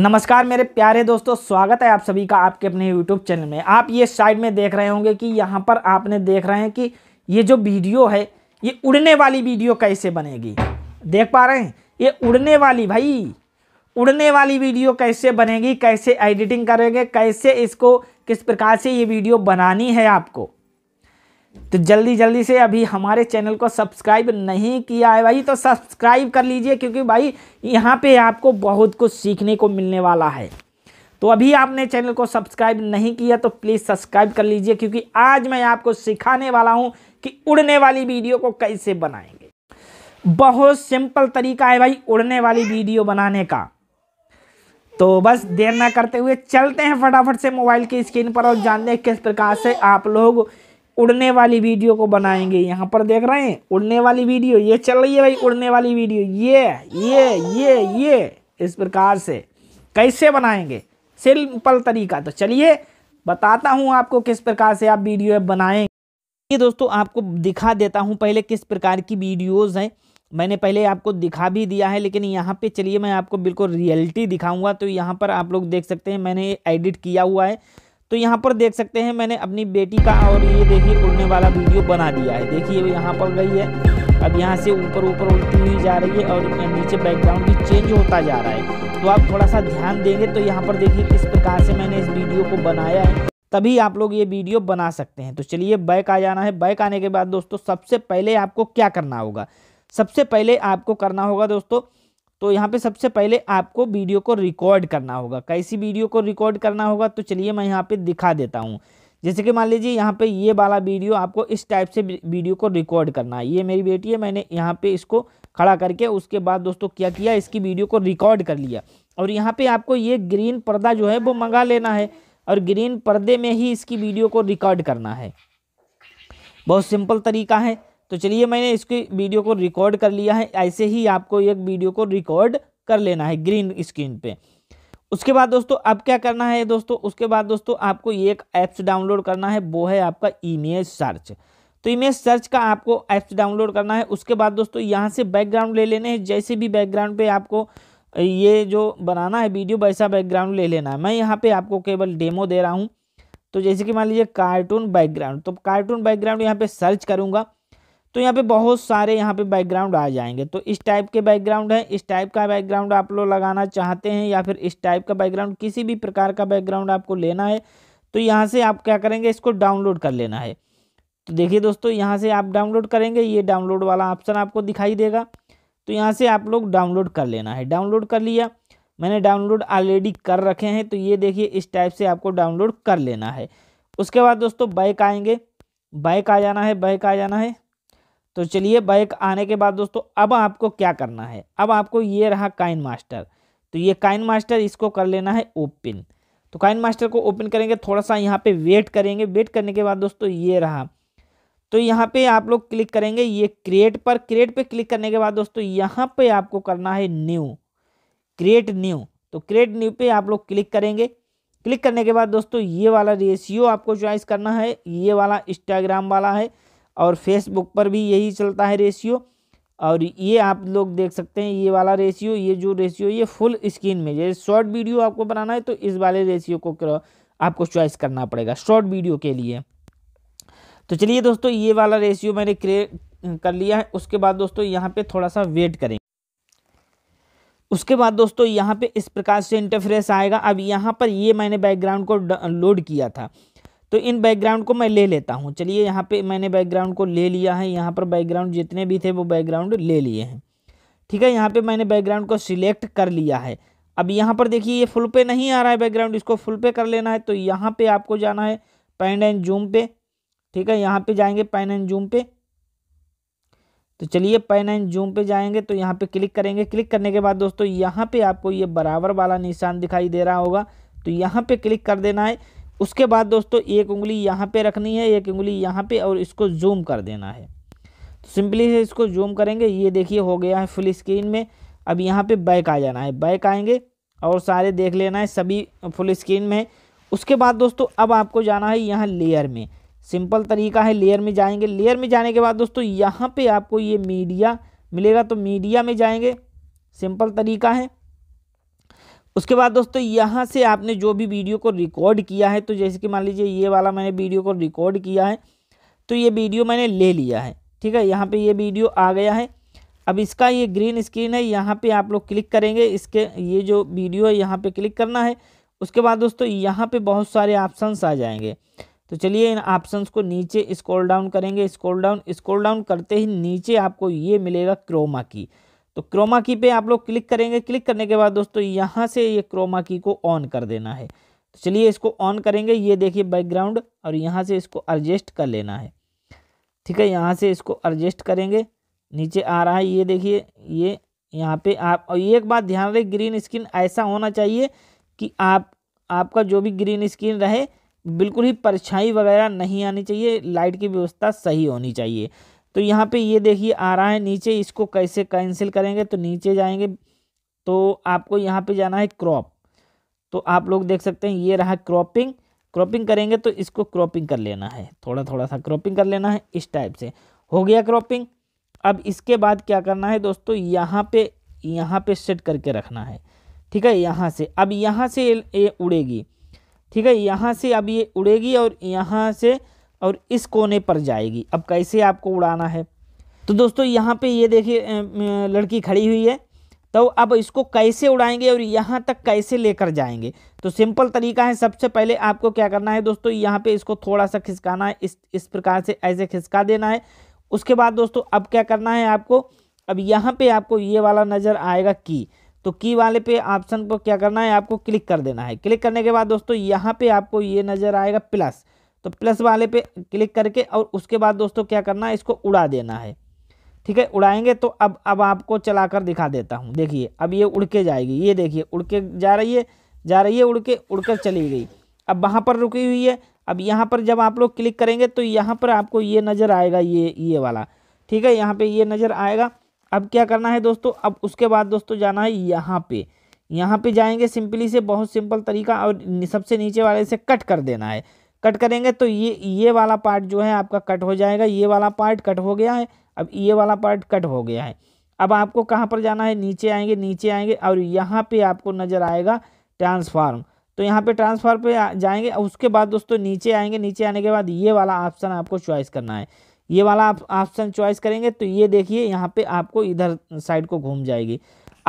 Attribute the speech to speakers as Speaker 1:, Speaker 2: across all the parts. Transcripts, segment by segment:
Speaker 1: नमस्कार मेरे प्यारे दोस्तों स्वागत है आप सभी का आपके अपने यूट्यूब चैनल में आप ये साइड में देख रहे होंगे कि यहाँ पर आपने देख रहे हैं कि ये जो वीडियो है ये उड़ने वाली वीडियो कैसे बनेगी देख पा रहे हैं ये उड़ने वाली भाई उड़ने वाली वीडियो कैसे बनेगी कैसे एडिटिंग करेंगे कैसे इसको किस प्रकार से ये वीडियो बनानी है आपको तो जल्दी जल्दी से अभी हमारे चैनल को सब्सक्राइब नहीं किया है भाई तो सब्सक्राइब कर लीजिए क्योंकि भाई यहाँ पे आपको बहुत कुछ सीखने को मिलने वाला है तो अभी आपने चैनल को सब्सक्राइब नहीं किया तो प्लीज़ सब्सक्राइब कर लीजिए क्योंकि आज मैं आपको सिखाने वाला हूँ कि उड़ने वाली वीडियो को कैसे बनाएंगे बहुत सिंपल तरीका है भाई उड़ने वाली वीडियो बनाने का तो बस देर ना करते हुए चलते हैं फटाफट से मोबाइल की स्क्रीन पर और जानते हैं किस प्रकार से आप लोग उड़ने वाली वीडियो को बनाएंगे यहाँ पर देख रहे हैं उड़ने वाली वीडियो ये चल रही है भाई उड़ने वाली वीडियो ये ये ये ये इस प्रकार से कैसे बनाएंगे सिंपल तरीका तो चलिए बताता हूँ आपको किस प्रकार से आप वीडियो बनाएंगे ये दोस्तों आपको दिखा देता हूँ पहले किस प्रकार की वीडियोज़ हैं मैंने पहले आपको दिखा भी दिया है लेकिन यहाँ पे चलिए मैं आपको बिल्कुल रियलिटी दिखाऊंगा तो यहाँ पर आप लोग देख सकते हैं मैंने एडिट किया हुआ है तो यहाँ पर देख सकते हैं मैंने अपनी बेटी का और ये देखिए उड़ने वाला वीडियो बना दिया है देखिए यहाँ पर गई है अब यहाँ से ऊपर ऊपर उड़ती हुई जा रही है और नीचे बैकग्राउंड भी चेंज होता जा रहा है तो आप थोड़ा सा ध्यान देंगे तो यहाँ पर देखिए किस प्रकार से मैंने इस वीडियो को बनाया है तभी आप लोग ये वीडियो बना सकते हैं तो चलिए बैक आ जाना है बैक आने के बाद दोस्तों सबसे पहले आपको क्या करना होगा सबसे पहले आपको करना होगा दोस्तों तो यहाँ पे सबसे पहले आपको वीडियो को रिकॉर्ड करना होगा कैसी वीडियो को रिकॉर्ड करना होगा तो चलिए मैं यहाँ पे दिखा देता हूँ जैसे कि मान लीजिए यहाँ पे ये वाला वीडियो आपको इस टाइप से वीडियो को रिकॉर्ड करना है ये मेरी बेटी है मैंने यहाँ पे इसको खड़ा करके उसके बाद दोस्तों क्या किया इसकी वीडियो को रिकॉर्ड कर लिया और यहाँ पर आपको ये ग्रीन पर्दा जो है वो मंगा लेना है और ग्रीन पर्दे में ही इसकी वीडियो को रिकॉर्ड करना है बहुत सिंपल तरीका है तो चलिए मैंने इसकी वीडियो को रिकॉर्ड कर लिया है ऐसे ही आपको एक वीडियो को रिकॉर्ड कर लेना है ग्रीन स्क्रीन पे उसके बाद दोस्तों अब क्या करना है दोस्तों उसके बाद दोस्तों आपको एक ऐप्स डाउनलोड करना है वो है आपका इमेज सर्च तो इमेज सर्च का आपको ऐप्स डाउनलोड करना है उसके बाद दोस्तों यहाँ से बैकग्राउंड ले लेने हैं जैसे भी बैकग्राउंड पे आपको ये जो बनाना है वीडियो वैसा बैकग्राउंड ले लेना है मैं यहाँ पे आपको केवल डेमो दे रहा हूँ तो जैसे कि मान लीजिए कार्टून बैकग्राउंड तो कार्टून बैकग्राउंड यहाँ पे सर्च करूँगा तो यहाँ पे बहुत सारे यहाँ पे बैकग्राउंड आ जाएंगे तो इस टाइप के बैकग्राउंड है इस टाइप का बैकग्राउंड आप लोग लगाना चाहते हैं या फिर इस टाइप का बैकग्राउंड किसी भी प्रकार का बैकग्राउंड आपको लेना है तो यहाँ से आप क्या करेंगे इसको डाउनलोड कर लेना है तो देखिए दोस्तों यहाँ से आप डाउनलोड करेंगे ये डाउनलोड वाला ऑप्शन आपको दिखाई देगा तो यहाँ से आप लोग डाउनलोड कर लेना है डाउनलोड कर लिया मैंने डाउनलोड ऑलरेडी कर रखे हैं तो ये देखिए इस टाइप से आपको डाउनलोड कर लेना है उसके बाद दोस्तों बाइक आएंगे बाइक आ जाना है बाइक आ जाना है तो चलिए बाइक आने के बाद दोस्तों अब आपको क्या करना है अब आपको ये रहा काइन मास्टर तो ये काइन मास्टर इसको कर लेना है ओपन तो काइन मास्टर को ओपन करेंगे थोड़ा सा यहाँ पे वेट करेंगे वेट करने के बाद दोस्तों ये रहा तो यहाँ पे आप लोग क्लिक करेंगे ये क्रिएट पर क्रिएट पर क्लिक करने के बाद दोस्तों यहाँ पर आपको करना है न्यू क्रिएट न्यू तो क्रिएट न्यू पर आप लोग क्लिक करेंगे क्लिक करने के बाद दोस्तों ये वाला रेशियो आपको चॉइस करना है ये वाला इंस्टाग्राम वाला है और फेसबुक पर भी यही चलता है रेशियो और ये आप लोग देख सकते हैं ये वाला रेशियो ये जो रेशियो ये फुल स्क्रीन में जैसे शॉर्ट वीडियो आपको बनाना है तो इस वाले रेशियो को आपको चॉइस करना पड़ेगा शॉर्ट वीडियो के लिए तो चलिए दोस्तों ये वाला रेशियो मैंने क्रिएट कर लिया है उसके बाद दोस्तों यहाँ पे थोड़ा सा वेट करेंगे उसके बाद दोस्तों यहाँ पे इस प्रकार से इंटरफ्रेस आएगा अब यहाँ पर ये मैंने बैकग्राउंड को लोड किया था तो इन बैकग्राउंड को मैं ले लेता हूँ चलिए यहाँ पे मैंने बैकग्राउंड को ले लिया है यहाँ पर बैकग्राउंड जितने भी थे वो बैकग्राउंड ले लिए हैं ठीक है यहाँ पे मैंने बैकग्राउंड को सिलेक्ट कर लिया है अब यहाँ पर देखिए ये फुल पे नहीं आ रहा है बैकग्राउंड इसको फुल पे कर लेना है तो यहाँ पे आपको जाना है पैन एंड जूम पे ठीक है यहाँ पे जाएंगे पैन एंड जूम पे तो चलिए पैन एंड जूम पे जाएंगे तो यहाँ पे क्लिक करेंगे क्लिक करने के बाद दोस्तों यहाँ पे आपको ये बराबर वाला निशान दिखाई दे रहा होगा तो यहाँ पे क्लिक कर देना है उसके बाद दोस्तों एक उंगली यहाँ पे रखनी है एक उंगली यहाँ पे और इसको जूम कर देना है तो सिंपली से इसको जूम करेंगे ये देखिए हो गया है फुल स्क्रीन में अब यहाँ पे बैक आ जाना है बैक आएंगे और सारे देख लेना है सभी फुल स्क्रीन में उसके बाद दोस्तों अब आपको जाना है यहाँ लेयर में सिंपल तरीका है लेयर में जाएंगे लेयर में जाने के बाद दोस्तों यहाँ पर आपको ये मीडिया मिलेगा तो मीडिया में जाएंगे सिंपल तरीका है उसके बाद दोस्तों यहाँ से आपने जो भी वीडियो को रिकॉर्ड किया है तो जैसे कि मान लीजिए ये वाला मैंने वीडियो को रिकॉर्ड किया है तो ये वीडियो मैंने ले लिया है ठीक है यहाँ पे ये वीडियो आ गया है अब इसका ये ग्रीन स्क्रीन है यहाँ पे आप लोग क्लिक करेंगे इसके ये जो वीडियो है यहाँ पे क्लिक करना है उसके बाद दोस्तों यहाँ पे बहुत सारे ऑप्शंस आ जाएंगे तो चलिए इन ऑप्शंस को नीचे स्क्रॉल डाउन करेंगे स्क्रॉल डाउन स्क्रॉल डाउन करते ही नीचे आपको ये मिलेगा क्रोमा की तो क्रोमा की पे आप लोग क्लिक करेंगे क्लिक करने के बाद दोस्तों यहाँ से ये क्रोमा की को ऑन कर देना है तो चलिए इसको ऑन करेंगे ये देखिए बैकग्राउंड और यहाँ से इसको एडजस्ट कर लेना है ठीक है यहाँ से इसको एडजस्ट करेंगे नीचे आ रहा है ये देखिए ये यहाँ पे आप और ये एक बात ध्यान रहे ग्रीन स्क्रीन ऐसा होना चाहिए कि आप आपका जो भी ग्रीन स्क्रीन रहे बिल्कुल ही परछाई वगैरह नहीं आनी चाहिए लाइट की व्यवस्था सही होनी चाहिए तो यहाँ पे ये देखिए आ रहा है नीचे इसको कैसे कैंसिल करेंगे तो नीचे जाएंगे तो आपको यहाँ पे जाना है क्रॉप तो आप लोग देख सकते हैं ये रहा क्रॉपिंग क्रॉपिंग करेंगे तो इसको क्रॉपिंग कर लेना है थोड़ा थोड़ा सा क्रॉपिंग कर लेना है इस टाइप से हो गया क्रॉपिंग अब इसके बाद क्या करना है दोस्तों यहाँ पे यहाँ पे सेट करके रखना है ठीक है यहाँ से अब यहाँ से ये उड़ेगी ठीक है यहाँ से अब ये उड़ेगी और यहाँ से और इस कोने पर जाएगी अब कैसे आपको उड़ाना है तो दोस्तों यहाँ पे ये देखिए लड़की खड़ी हुई है तो अब इसको कैसे उड़ाएंगे और यहाँ तक कैसे लेकर जाएंगे तो सिंपल तरीका है सबसे पहले आपको क्या करना है दोस्तों यहाँ पे इसको थोड़ा सा खिसकाना है इस इस प्रकार से ऐसे खिसका देना है उसके बाद दोस्तों अब क्या करना है आपको अब यहाँ पर आपको ये वाला नज़र आएगा की तो की वाले पे ऑप्शन को क्या करना है आपको क्लिक कर देना है क्लिक करने के बाद दोस्तों यहाँ पे आपको ये नज़र आएगा प्लस तो प्लस वाले पे क्लिक करके और उसके बाद दोस्तों क्या करना है इसको उड़ा देना है ठीक है उड़ाएंगे तो अब अब आपको चला कर दिखा देता हूँ देखिए अब ये उड़ के जाएगी ये देखिए उड़ के जा रही है जा रही है उड़ के उड़ कर चली गई अब वहाँ पर रुकी हुई है अब यहाँ पर जब आप लोग क्लिक करेंगे तो यहाँ पर आपको ये नज़र आएगा ये ये वाला ठीक है यहाँ पर ये नज़र आएगा अब क्या करना है दोस्तों अब उसके बाद दोस्तों जाना है यहाँ पर यहाँ पर जाएंगे सिंपली से बहुत सिंपल तरीका और सबसे नीचे वाले से कट कर देना है कट करेंगे तो ये ये वाला पार्ट जो है आपका कट हो जाएगा ये वाला पार्ट कट हो गया है अब ये वाला पार्ट कट हो गया है अब आपको कहाँ पर जाना है नीचे आएंगे नीचे आएंगे और यहाँ पे आपको नज़र आएगा ट्रांसफार्म तो यहाँ पे ट्रांसफार्म पे जाएंगे उसके बाद दोस्तों नीचे आएंगे नीचे आने के बाद ये वाला ऑप्शन आपको चॉइस करना है ये वाला आप ऑप्शन चॉइस करेंगे तो ये देखिए यहाँ पे आपको इधर साइड को घूम जाएगी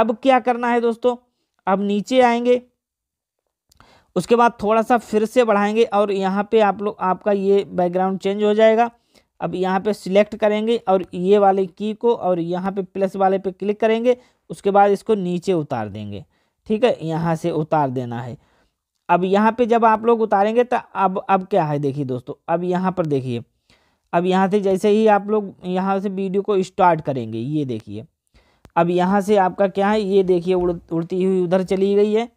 Speaker 1: अब क्या करना है दोस्तों अब नीचे आएंगे उसके बाद थोड़ा सा फिर से बढ़ाएंगे और यहाँ पे आप लोग आपका ये बैकग्राउंड चेंज हो जाएगा अब यहाँ पे सिलेक्ट करेंगे और ये वाले की को और यहाँ पे प्लस वाले पे क्लिक करेंगे उसके बाद इसको नीचे उतार देंगे ठीक है यहाँ से उतार देना है अब यहाँ पे जब आप लोग उतारेंगे तो अब अब क्या है देखिए दोस्तों अब यहाँ पर देखिए अब यहाँ से जैसे ही आप लोग यहाँ से वीडियो को स्टार्ट करेंगे ये देखिए अब यहाँ से आपका क्या है ये देखिए उड़ उड़ती हुई उधर चली गई है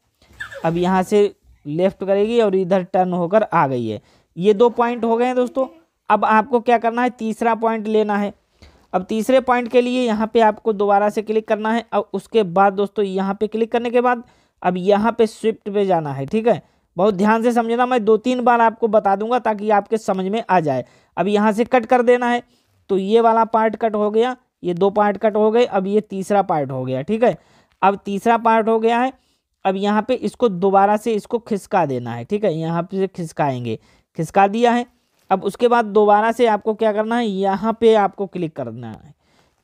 Speaker 1: अब यहाँ से लेफ्ट करेगी और इधर टर्न होकर आ गई है ये दो पॉइंट हो गए हैं दोस्तों अब आपको क्या करना है तीसरा पॉइंट लेना है अब तीसरे पॉइंट के लिए यहाँ पे आपको दोबारा से क्लिक करना है अब उसके बाद दोस्तों यहाँ पे क्लिक करने के बाद अब यहाँ पे स्विफ्ट पे जाना है ठीक है बहुत ध्यान से समझना मैं दो तीन बार आपको बता दूंगा ताकि आपके समझ में आ जाए अब यहाँ से कट कर देना है तो ये वाला पार्ट कट हो गया ये दो पार्ट कट हो गए अब ये तीसरा पार्ट हो गया ठीक है अब तीसरा पार्ट हो गया है अब यहाँ पे इसको दोबारा से इसको खिसका देना है ठीक है यहाँ पे खिसकाएंगे खिसका दिया है अब उसके बाद दोबारा से आपको क्या करना है यहाँ पे आपको क्लिक करना है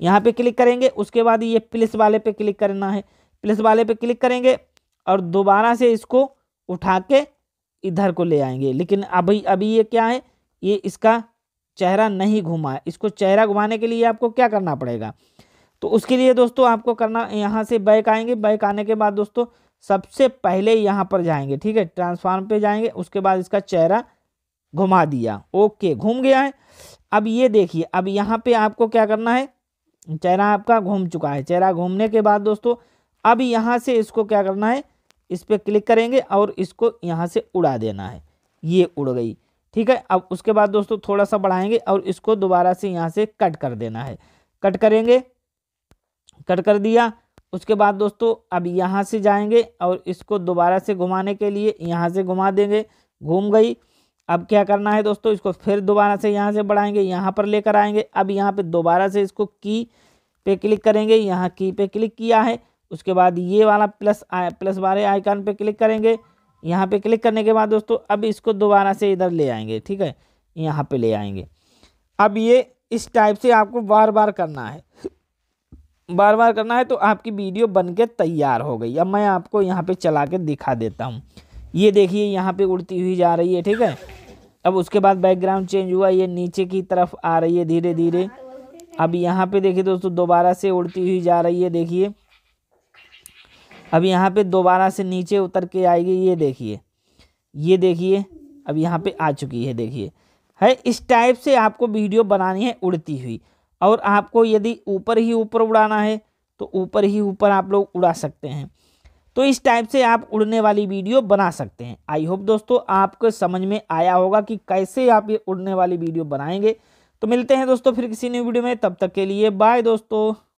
Speaker 1: यहाँ पे क्लिक करेंगे उसके बाद ये प्लस वाले पे क्लिक करना है प्लस वाले पे क्लिक करेंगे और दोबारा से इसको उठा के इधर को ले आएंगे लेकिन अभी अभी ये क्या है ये इसका चेहरा नहीं घुमा इसको चेहरा घुमाने के लिए आपको क्या करना पड़ेगा तो उसके लिए दोस्तों आपको करना यहाँ से बैक आएंगे बैक आने के बाद दोस्तों सबसे पहले यहाँ पर जाएंगे ठीक है ट्रांसफार्म पे जाएंगे उसके बाद इसका चेहरा घुमा दिया ओके घूम गया है अब ये देखिए अब यहाँ पे आपको क्या करना है चेहरा आपका घूम चुका है चेहरा घूमने के बाद दोस्तों अब यहाँ से इसको क्या करना है इस पर क्लिक करेंगे और इसको यहाँ से उड़ा देना है ये उड़ गई ठीक है अब उसके बाद दोस्तों थोड़ा सा बढ़ाएंगे और इसको दोबारा से यहाँ से कट कर देना है कट करेंगे कट कर दिया उसके बाद दोस्तों अब यहाँ से जाएंगे और इसको दोबारा से घुमाने के लिए यहाँ से घुमा देंगे घूम गई अब क्या करना है दोस्तों इसको फिर दोबारा से यहाँ से बढ़ाएंगे यहाँ पर लेकर आएंगे अब यहाँ पे दोबारा से इसको की पे क्लिक करेंगे यहाँ की पे क्लिक किया है उसके बाद ये वाला प्लस आ, प्लस वाले आइकान पे क्लिक करेंगे यहाँ पे क्लिक करने के बाद दोस्तों अब इसको दोबारा से इधर ले आएंगे ठीक है यहाँ पर ले आएंगे अब ये इस टाइप से आपको बार बार करना है बार बार करना है तो आपकी वीडियो बन के तैयार हो गई अब मैं आपको यहाँ पे चला के दिखा देता हूँ ये देखिए यहाँ पे उड़ती हुई जा रही है ठीक है अब उसके बाद बैकग्राउंड चेंज हुआ ये नीचे की तरफ आ रही है धीरे धीरे अब यहाँ पे देखिए दोस्तों दोबारा से उड़ती हुई जा रही है देखिए अब यहाँ पे दोबारा से नीचे उतर के आएगी ये देखिए ये देखिए अब यहाँ पे आ चुकी है देखिए है इस टाइप से आपको वीडियो बनानी है उड़ती हुई और आपको यदि ऊपर ही ऊपर उड़ाना है तो ऊपर ही ऊपर आप लोग उड़ा सकते हैं तो इस टाइप से आप उड़ने वाली वीडियो बना सकते हैं आई होप दोस्तों आपको समझ में आया होगा कि कैसे आप ये उड़ने वाली वीडियो बनाएंगे तो मिलते हैं दोस्तों फिर किसी नई वीडियो में तब तक के लिए बाय दोस्तों